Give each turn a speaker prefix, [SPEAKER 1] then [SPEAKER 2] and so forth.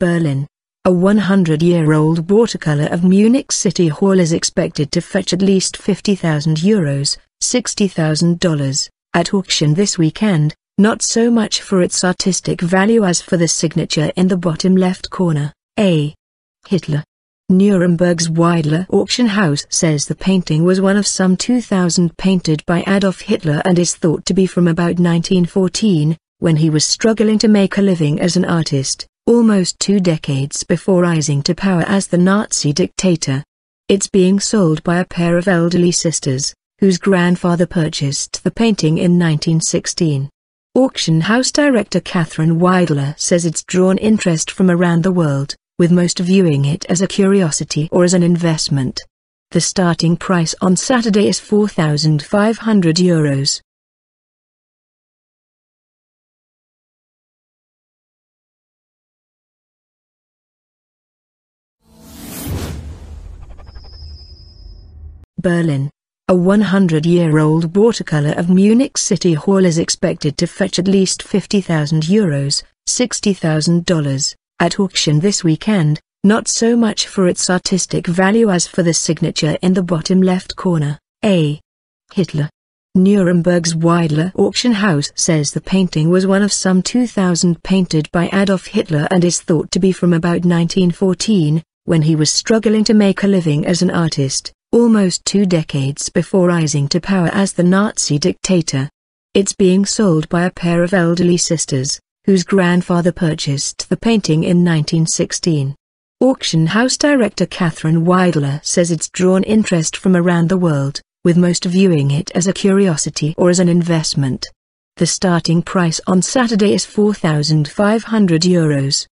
[SPEAKER 1] Berlin. A 100-year-old watercolor of Munich City Hall is expected to fetch at least €50,000, $60,000, at auction this weekend, not so much for its artistic value as for the signature in the bottom left corner, A. Hitler. Nuremberg's Weidler auction house says the painting was one of some 2,000 painted by Adolf Hitler and is thought to be from about 1914, when he was struggling to make a living as an artist almost two decades before rising to power as the Nazi dictator. It's being sold by a pair of elderly sisters, whose grandfather purchased the painting in 1916. Auction house director Catherine Weidler says it's drawn interest from around the world, with most viewing it as a curiosity or as an investment. The starting price on Saturday
[SPEAKER 2] is €4,500. Euros. Berlin.
[SPEAKER 1] A 100-year-old watercolour of Munich City Hall is expected to fetch at least €50,000, $60,000, at auction this weekend, not so much for its artistic value as for the signature in the bottom left corner, A. Hitler. Nuremberg's Weidler auction house says the painting was one of some 2,000 painted by Adolf Hitler and is thought to be from about 1914, when he was struggling to make a living as an artist almost two decades before rising to power as the Nazi dictator. It's being sold by a pair of elderly sisters, whose grandfather purchased the painting in 1916. Auction house director Catherine Weidler says it's drawn interest from around the world, with most viewing it as a curiosity or as an investment. The starting price on
[SPEAKER 2] Saturday is €4,500. Euros.